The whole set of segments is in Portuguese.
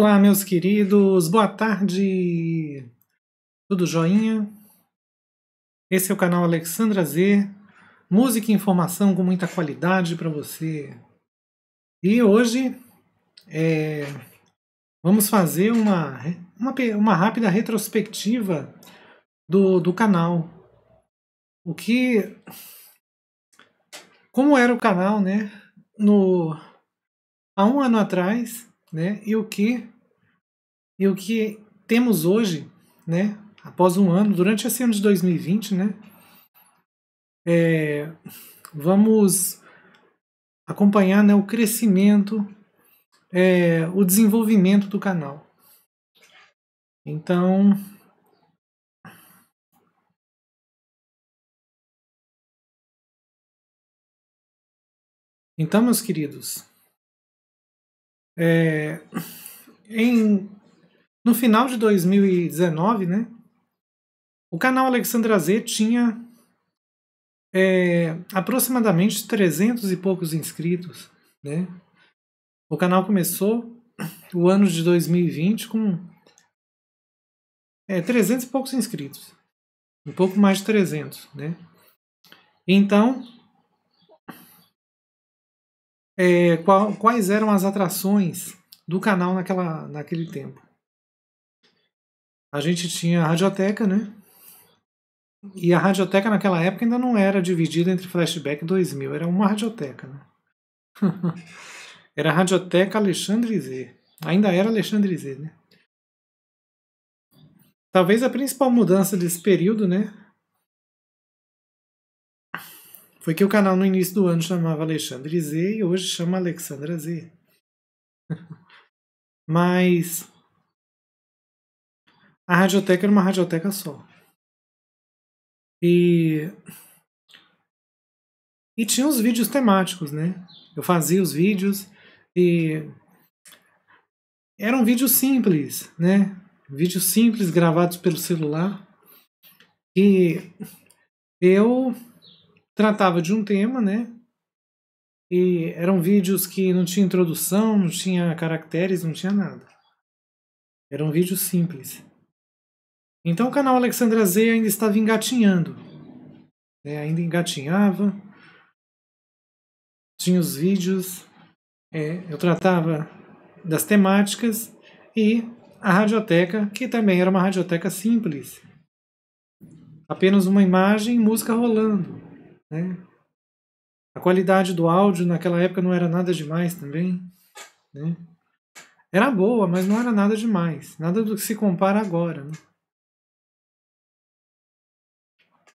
Olá, meus queridos, boa tarde! Tudo joinha? Esse é o canal Alexandra Z, música e informação com muita qualidade para você. E hoje é, vamos fazer uma, uma, uma rápida retrospectiva do, do canal. O que. Como era o canal, né? No, há um ano atrás né? E o que e o que temos hoje, né? Após um ano, durante esse ano de 2020, né? É, vamos acompanhar né, o crescimento, é, o desenvolvimento do canal. Então, Então, meus queridos, é, em, no final de 2019, né, o canal Alexandra Z tinha é, aproximadamente 300 e poucos inscritos. Né? O canal começou o ano de 2020 com é, 300 e poucos inscritos. Um pouco mais de 300, né? Então, é, qual, quais eram as atrações do canal naquela, naquele tempo. A gente tinha a radioteca, né? E a radioteca naquela época ainda não era dividida entre Flashback e 2000, era uma radioteca, né? era a radioteca Alexandre Z. Ainda era Alexandre Z, né? Talvez a principal mudança desse período, né, foi que o canal no início do ano chamava Alexandre Z e hoje chama Alexandra Z. Mas a radioteca era uma radioteca só. E e tinha os vídeos temáticos, né? Eu fazia os vídeos e eram vídeos simples, né? Vídeos simples gravados pelo celular. E eu tratava de um tema, né? E eram vídeos que não tinha introdução, não tinha caracteres, não tinha nada. Eram vídeos simples. Então o canal Alexandra Z ainda estava engatinhando. Né? Ainda engatinhava. Tinha os vídeos. É, eu tratava das temáticas e a radioteca, que também era uma radioteca simples. Apenas uma imagem e música rolando. Né? A qualidade do áudio naquela época não era nada demais também. Né? Era boa, mas não era nada demais. Nada do que se compara agora. Né?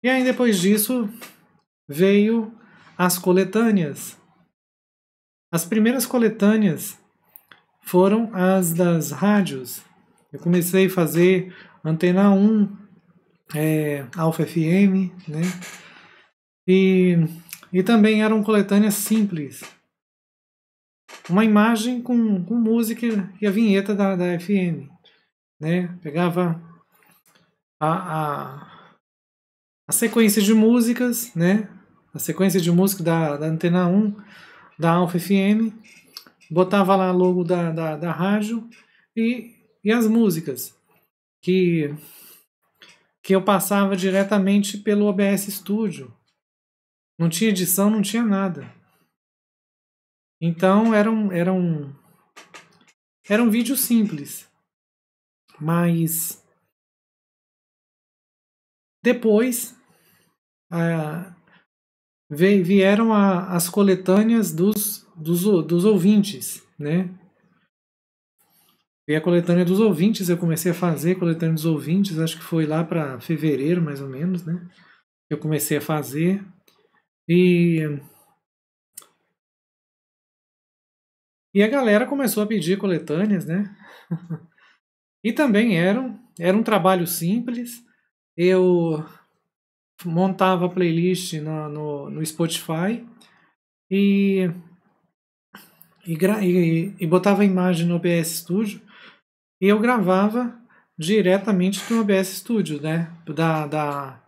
E aí depois disso veio as coletâneas. As primeiras coletâneas foram as das rádios. Eu comecei a fazer Antena 1, é, eh, Alfa FM, né? E, e também eram coletâneas simples. Uma imagem com, com música e a vinheta da, da FM. Né? Pegava a, a, a sequência de músicas, né? a sequência de música da, da Antena 1, da Alfa FM, botava lá logo da, da, da rádio e, e as músicas que, que eu passava diretamente pelo OBS Studio. Não tinha edição, não tinha nada. Então era um, era um, era um vídeo simples. Mas depois a, vieram a, as coletâneas dos, dos, dos ouvintes, né? E a coletânea dos ouvintes, eu comecei a fazer a coletânea dos ouvintes, acho que foi lá para fevereiro, mais ou menos, né? Eu comecei a fazer. E. E a galera começou a pedir coletâneas, né? e também eram. Era um trabalho simples. Eu montava a playlist no, no, no Spotify e, e, e, e botava a imagem no OBS Studio e eu gravava diretamente do OBS Studio, né? Da, da,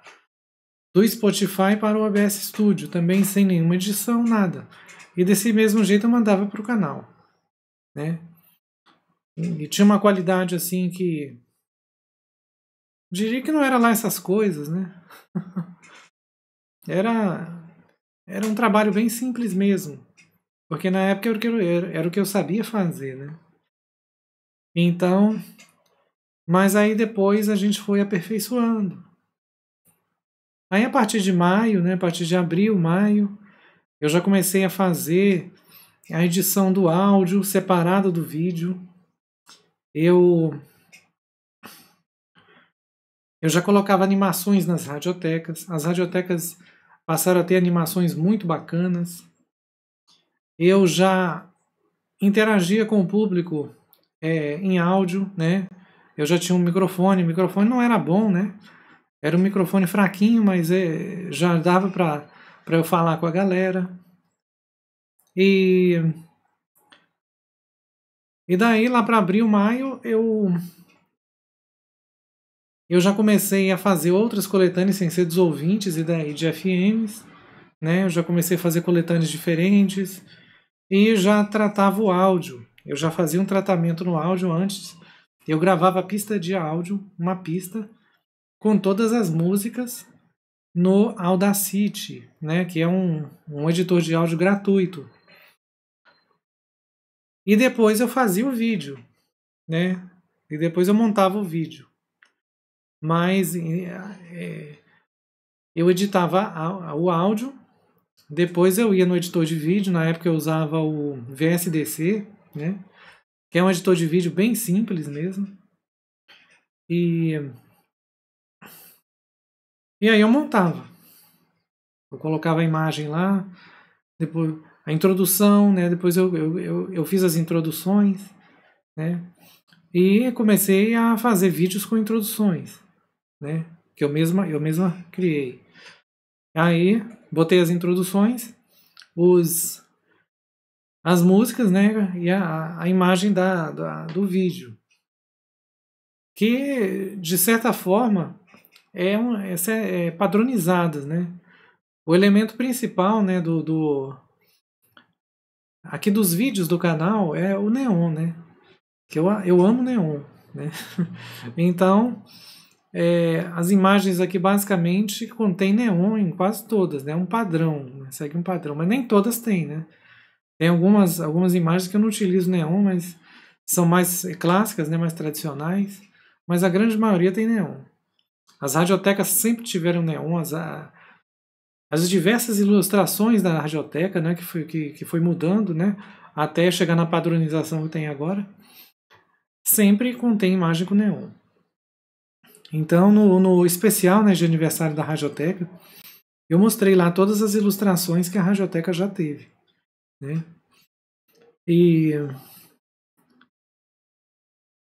do Spotify para o OBS Studio, também sem nenhuma edição, nada. E desse mesmo jeito eu mandava para o canal, né? E tinha uma qualidade assim que diria que não era lá essas coisas, né? era era um trabalho bem simples mesmo, porque na época era o que eu, era, era o que eu sabia fazer, né? Então, mas aí depois a gente foi aperfeiçoando Aí a partir de maio, né, a partir de abril, maio, eu já comecei a fazer a edição do áudio separada do vídeo. Eu eu já colocava animações nas radiotecas. As radiotecas passaram a ter animações muito bacanas. Eu já interagia com o público é, em áudio, né? Eu já tinha um microfone. O microfone não era bom, né? Era um microfone fraquinho, mas é, já dava para eu falar com a galera. E, e daí, lá para abril, maio, eu, eu já comecei a fazer outras coletâneas sem ser dos ouvintes e daí de FMs. Né? Eu já comecei a fazer coletâneas diferentes e já tratava o áudio. Eu já fazia um tratamento no áudio antes. Eu gravava a pista de áudio, uma pista, com todas as músicas no Audacity, né, que é um, um editor de áudio gratuito. E depois eu fazia o vídeo, né? E depois eu montava o vídeo. Mas é, eu editava o áudio, depois eu ia no editor de vídeo, na época eu usava o VSDC, né? Que é um editor de vídeo bem simples mesmo. E e aí eu montava. Eu colocava a imagem lá, depois a introdução, né? Depois eu, eu, eu, eu fiz as introduções, né? E comecei a fazer vídeos com introduções, né? Que eu mesma, eu mesma criei. Aí botei as introduções, os as músicas, né? E a, a imagem da, da, do vídeo. Que, de certa forma, é, um, é, é padronizadas, né? O elemento principal, né, do, do aqui dos vídeos do canal é o neon, né? Que eu, eu amo neon, né? então, é, as imagens aqui basicamente contém neon em quase todas, né? É um padrão, né? segue um padrão, mas nem todas têm, né? Tem algumas, algumas imagens que eu não utilizo neon, mas são mais clássicas, né? Mais tradicionais, mas a grande maioria tem neon. As radiotecas sempre tiveram neon, as as diversas ilustrações da radioteca, né, que foi, que, que foi mudando, né, até chegar na padronização que tem agora, sempre contém imagem com neon. Então, no, no especial né, de aniversário da radioteca, eu mostrei lá todas as ilustrações que a radioteca já teve. Né? E,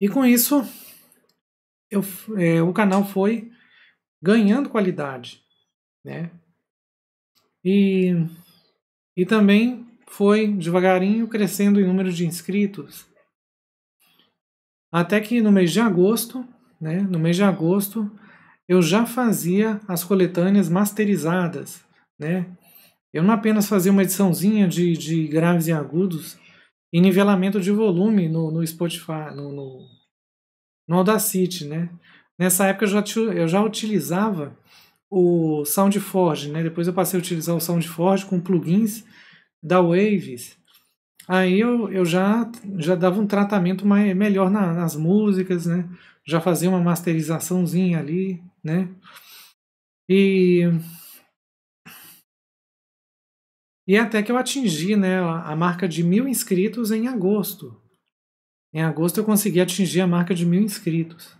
e com isso, eu, é, o canal foi ganhando qualidade, né? E, e também foi devagarinho crescendo em número de inscritos. Até que no mês de agosto, né, no mês de agosto, eu já fazia as coletâneas masterizadas, né? Eu não apenas fazia uma ediçãozinha de, de graves e agudos e nivelamento de volume no, no Spotify, no, no no Audacity, né? Nessa época eu já, eu já utilizava o SoundForge, né? Depois eu passei a utilizar o SoundForge com plugins da Waves. Aí eu, eu já, já dava um tratamento mais, melhor na, nas músicas, né? Já fazia uma masterizaçãozinha ali, né? E... E até que eu atingi né, a marca de mil inscritos em agosto em agosto eu consegui atingir a marca de mil inscritos,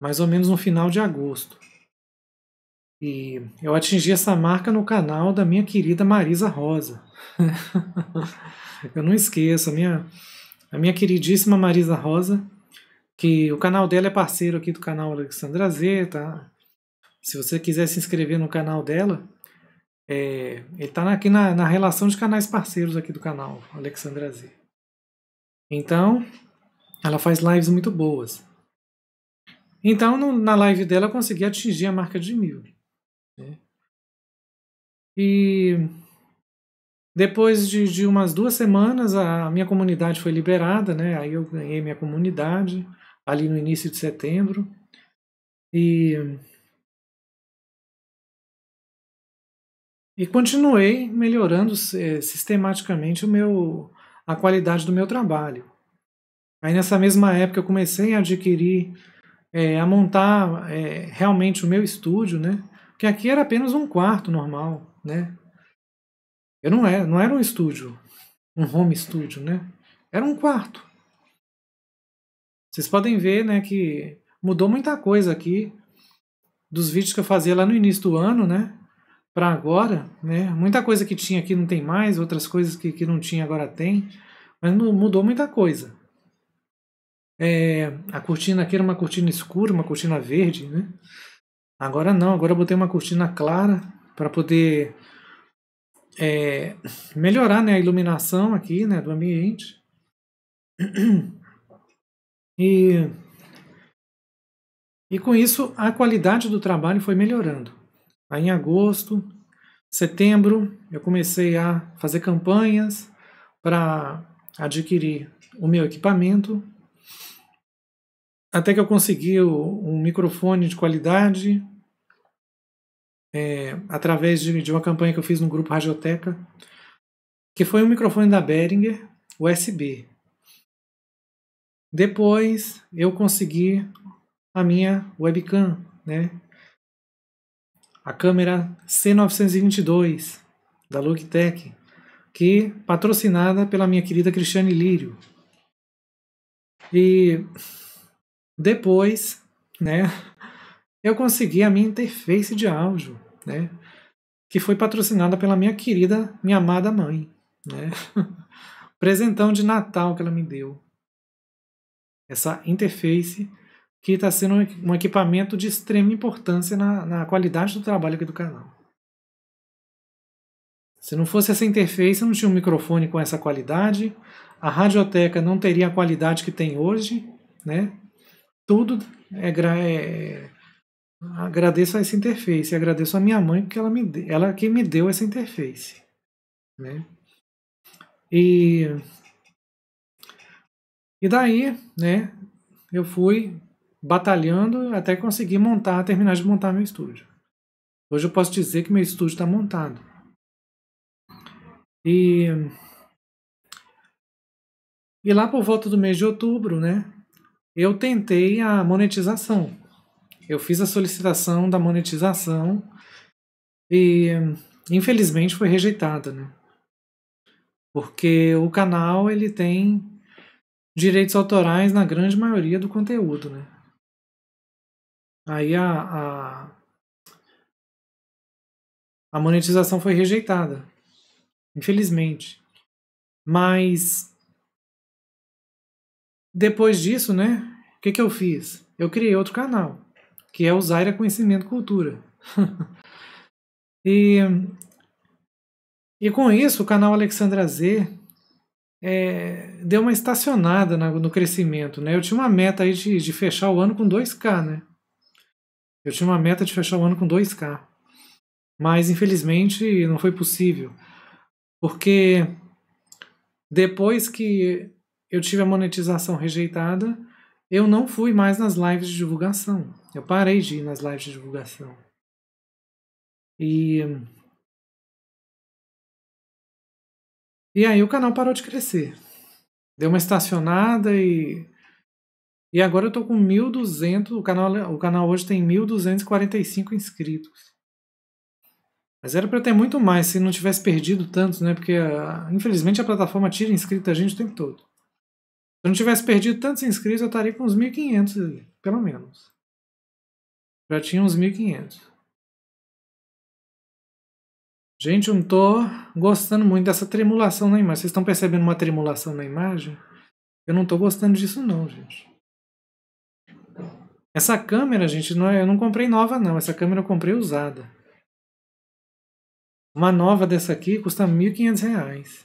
mais ou menos no final de agosto. E eu atingi essa marca no canal da minha querida Marisa Rosa. eu não esqueço, a minha, a minha queridíssima Marisa Rosa, que o canal dela é parceiro aqui do canal Alexandra Z, tá? Se você quiser se inscrever no canal dela, é, ele está aqui na, na relação de canais parceiros aqui do canal Alexandra Z. Então, ela faz lives muito boas. Então, no, na live dela, eu consegui atingir a marca de mil. Né? E depois de, de, umas duas semanas, a minha comunidade foi liberada, né? Aí eu ganhei minha comunidade ali no início de setembro. E, e continuei melhorando é, sistematicamente o meu, a qualidade do meu trabalho. Aí nessa mesma época eu comecei a adquirir, é, a montar é, realmente o meu estúdio, né? Porque aqui era apenas um quarto normal, né? Eu não era, é, não era um estúdio, um home estúdio, né? Era um quarto. Vocês podem ver, né, que mudou muita coisa aqui dos vídeos que eu fazia lá no início do ano, né? para agora, né? Muita coisa que tinha aqui não tem mais, outras coisas que, que não tinha agora tem, mas mudou muita coisa. É, a cortina aqui era uma cortina escura, uma cortina verde, né? Agora não, agora eu botei uma cortina clara para poder é, melhorar né, a iluminação aqui né, do ambiente. E, e com isso a qualidade do trabalho foi melhorando. Aí em agosto, setembro, eu comecei a fazer campanhas para adquirir o meu equipamento, até que eu consegui um microfone de qualidade é, através de, de, uma campanha que eu fiz no grupo Radioteca, que foi um microfone da Behringer USB. Depois eu consegui a minha webcam, né? a câmera C922 da Logitech, que patrocinada pela minha querida Cristiane Lírio. E depois, né, eu consegui a minha interface de áudio, né, que foi patrocinada pela minha querida, minha amada mãe, né? Presentão de Natal que ela me deu. Essa interface que está sendo um equipamento de extrema importância na, na qualidade do trabalho aqui do canal. Se não fosse essa interface, não tinha um microfone com essa qualidade, a radioteca não teria a qualidade que tem hoje, né? Tudo é, é agradeço a essa interface, e agradeço a minha mãe porque ela me ela que me deu essa interface, né? E e daí, né? Eu fui batalhando até conseguir montar, terminar de montar meu estúdio. Hoje eu posso dizer que meu estúdio está montado. E, e lá por volta do mês de outubro, né, eu tentei a monetização. Eu fiz a solicitação da monetização e infelizmente foi rejeitada, né? Porque o canal ele tem direitos autorais na grande maioria do conteúdo, né? Aí a, a, a monetização foi rejeitada, infelizmente. Mas depois disso, né? O que, que eu fiz? Eu criei outro canal, que é o Zaira Conhecimento Cultura. e, e com isso, o canal Alexandra Z é, deu uma estacionada no crescimento, né? Eu tinha uma meta aí de, de fechar o ano com 2K, né? Eu tinha uma meta de fechar o ano com 2K. Mas infelizmente não foi possível. Porque depois que eu tive a monetização rejeitada, eu não fui mais nas lives de divulgação. Eu parei de ir nas lives de divulgação. E. E aí o canal parou de crescer. Deu uma estacionada e e agora eu tô com 1.200, o canal, o canal hoje tem 1.245 inscritos. Mas era para ter muito mais se não tivesse perdido tantos, né? Porque ah, infelizmente a plataforma tira inscrito a gente o tempo todo. Se eu não tivesse perdido tantos inscritos, eu estaria com uns 1.500, pelo menos. Já tinha uns 1.500. Gente, eu não tô gostando muito dessa tremulação na imagem. Vocês estão percebendo uma tremulação na imagem? Eu não tô gostando disso não, gente. Essa câmera, gente, não é, eu não comprei nova, não. Essa câmera eu comprei usada. Uma nova dessa aqui custa R$ 1.500.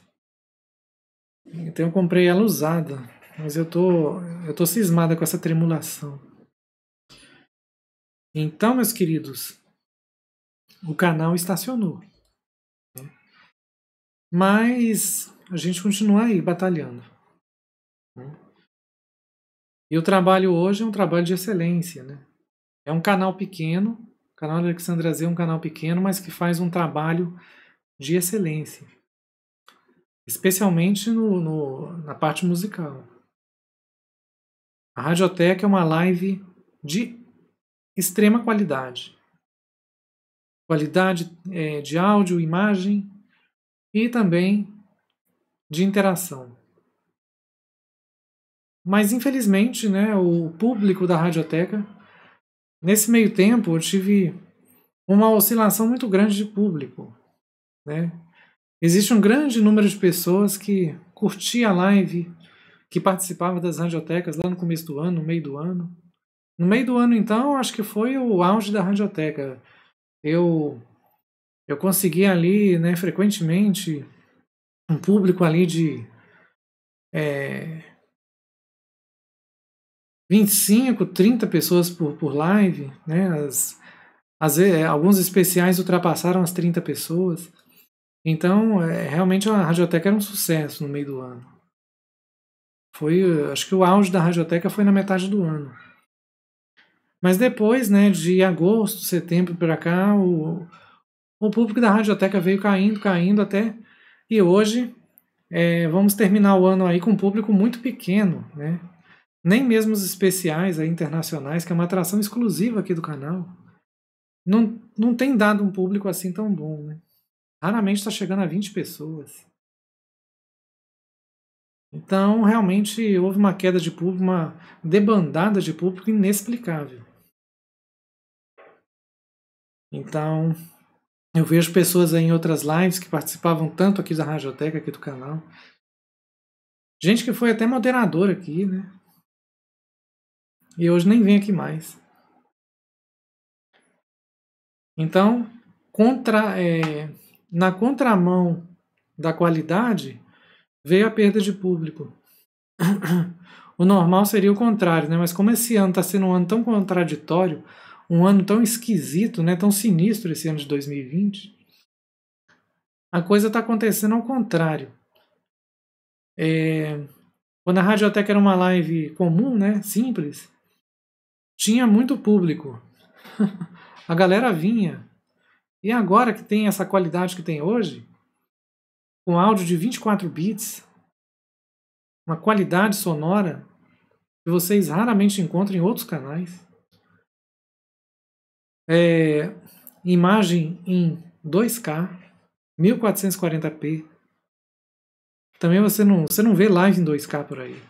Então eu comprei ela usada. Mas eu tô, eu tô cismada com essa tremulação. Então, meus queridos, o canal estacionou. Né? Mas a gente continua aí batalhando. E o trabalho hoje é um trabalho de excelência, né? É um canal pequeno, o canal de Alexandra Z é um canal pequeno, mas que faz um trabalho de excelência. Especialmente no, no na parte musical. A Radioteca é uma live de extrema qualidade. Qualidade é, de áudio, imagem e também de interação. Mas infelizmente, né, o público da radioteca, nesse meio tempo eu tive uma oscilação muito grande de público, né? Existe um grande número de pessoas que curtia a live, que participava das radiotecas lá no começo do ano, no meio do ano. No meio do ano, então, acho que foi o auge da radioteca. Eu eu consegui ali, né, frequentemente, um público ali de é, 25, 30 pessoas por, por live, né? As, as, é, alguns especiais ultrapassaram as 30 pessoas. Então, é, realmente a Radioteca era um sucesso no meio do ano. Foi, acho que o auge da Radioteca foi na metade do ano. Mas depois, né, de agosto, setembro para cá, o, o público da Radioteca veio caindo, caindo até. E hoje é, vamos terminar o ano aí com um público muito pequeno, né? nem mesmo os especiais aí, internacionais, que é uma atração exclusiva aqui do canal, não, não tem dado um público assim tão bom, né? Raramente está chegando a 20 pessoas. Então, realmente, houve uma queda de público, uma debandada de público inexplicável. Então, eu vejo pessoas aí em outras lives que participavam tanto aqui da Radioteca, aqui do canal. Gente que foi até moderador aqui, né? e hoje nem vem aqui mais. Então, contra, é, na contramão da qualidade, veio a perda de público. o normal seria o contrário, né? mas como esse ano está sendo um ano tão contraditório, um ano tão esquisito, né? tão sinistro esse ano de 2020, a coisa está acontecendo ao contrário. É, quando a Radioteca era uma live comum, né? simples, tinha muito público. a galera vinha. E agora que tem essa qualidade que tem hoje, com áudio de 24 bits, uma qualidade sonora que vocês raramente encontram em outros canais, é, imagem em 2K, 1440p. Também você não, você não vê live em 2K por aí.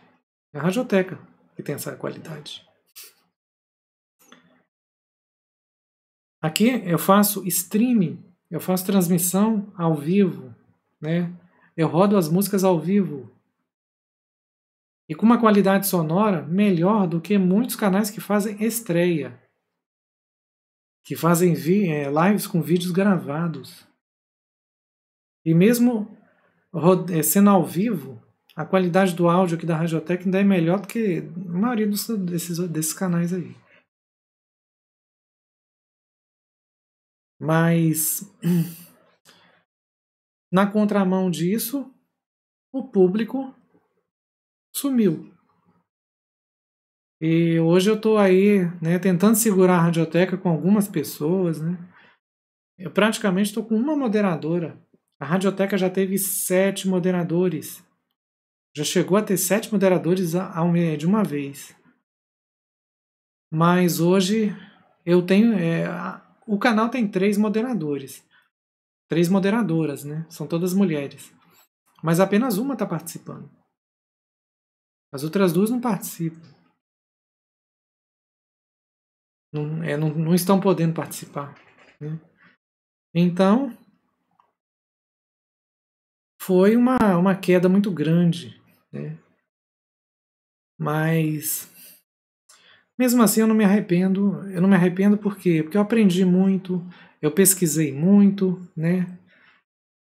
É a Radioteca que tem essa qualidade. Aqui eu faço streaming, eu faço transmissão ao vivo, né? Eu rodo as músicas ao vivo. E com uma qualidade sonora melhor do que muitos canais que fazem estreia, que fazem é, lives com vídeos gravados. E mesmo é, sendo ao vivo, a qualidade do áudio aqui da Radiotec ainda é melhor do que a maioria dos, desses, desses canais aí. Mas, na contramão disso, o público sumiu. E hoje eu estou aí né, tentando segurar a radioteca com algumas pessoas. Né? Eu praticamente estou com uma moderadora. A radioteca já teve sete moderadores. Já chegou a ter sete moderadores de uma vez. Mas hoje eu tenho. É, o canal tem três moderadores. Três moderadoras, né? São todas mulheres. Mas apenas uma está participando. As outras duas não participam. Não, é, não, não estão podendo participar. Né? Então, foi uma, uma queda muito grande. Né? Mas mesmo assim, eu não me arrependo. Eu não me arrependo por quê? Porque eu aprendi muito, eu pesquisei muito, né?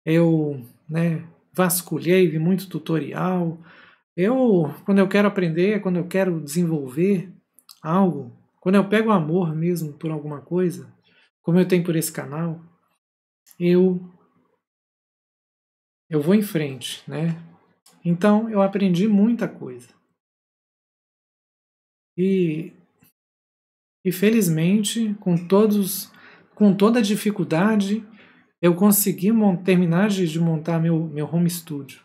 Eu, né, vasculhei, vi muito tutorial. Eu, quando eu quero aprender, quando eu quero desenvolver algo, quando eu pego amor mesmo por alguma coisa, como eu tenho por esse canal, eu eu vou em frente, né? Então eu aprendi muita coisa. E, e felizmente, com todos, com toda a dificuldade, eu consegui terminar de montar meu, meu home studio.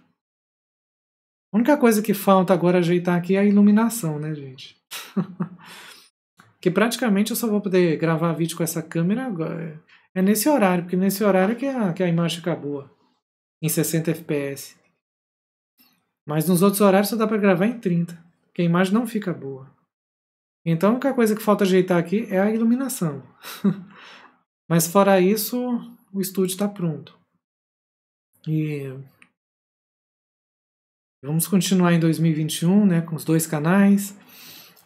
A única coisa que falta agora ajeitar aqui é a iluminação, né, gente? que praticamente eu só vou poder gravar vídeo com essa câmera agora. É nesse horário, porque nesse horário que a, que a imagem fica boa. Em 60 fps. Mas nos outros horários só dá para gravar em 30, porque a imagem não fica boa. Então a única coisa que falta ajeitar aqui é a iluminação. Mas fora isso, o estúdio está pronto. E vamos continuar em 2021, né, com os dois canais.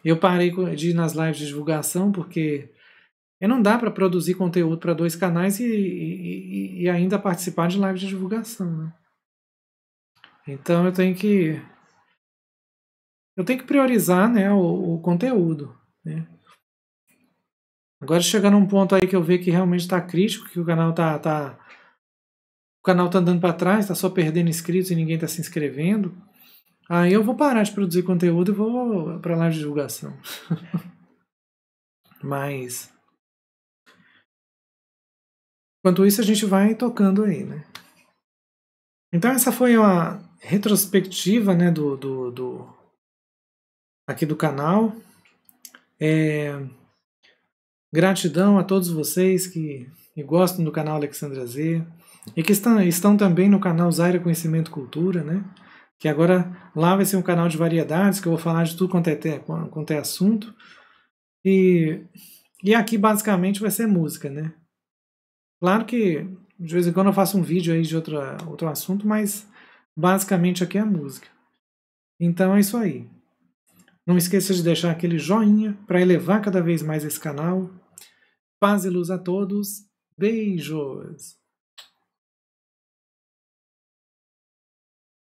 Eu parei de ir nas lives de divulgação porque não dá para produzir conteúdo para dois canais e, e, e, ainda participar de lives de divulgação, né? Então eu tenho que eu tenho que priorizar né, o, o conteúdo. Né? Agora chegando a um ponto aí que eu vejo que realmente está crítico, que o canal tá, tá o canal tá andando para trás, está só perdendo inscritos e ninguém está se inscrevendo. Aí eu vou parar de produzir conteúdo e vou para lá de divulgação. Mas enquanto isso a gente vai tocando aí, né? Então essa foi uma retrospectiva, né, do, do, do aqui do canal. É, gratidão a todos vocês que, gostam do canal Alexandra Z e que estão, estão também no canal Zaira Conhecimento Cultura, né? Que agora lá vai ser um canal de variedades, que eu vou falar de tudo quanto é, quanto é assunto. E, e aqui basicamente vai ser música, né? Claro que de vez em quando eu faço um vídeo aí de outra, outro assunto, mas basicamente aqui é música. Então é isso aí. Não esqueça de deixar aquele joinha para elevar cada vez mais esse canal. Paz e luz a todos. Beijos!